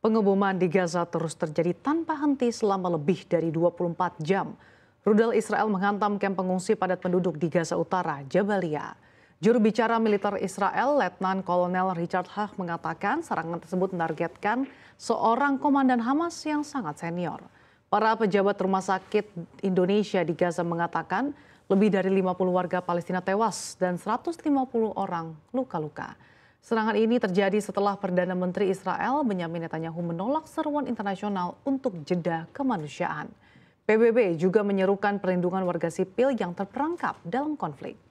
Pengeboman di Gaza terus terjadi tanpa henti selama lebih dari 24 jam. Rudal Israel menghantam kamp pengungsi padat penduduk di Gaza Utara, Jabalia. Juru bicara militer Israel, Letnan Kolonel Richard Haag, mengatakan serangan tersebut menargetkan seorang komandan Hamas yang sangat senior. Para pejabat rumah sakit Indonesia di Gaza mengatakan lebih dari 50 warga Palestina tewas dan 150 orang luka-luka. Serangan ini terjadi setelah Perdana Menteri Israel Benjamin Netanyahu menolak seruan internasional untuk jeda kemanusiaan. PBB juga menyerukan perlindungan warga sipil yang terperangkap dalam konflik.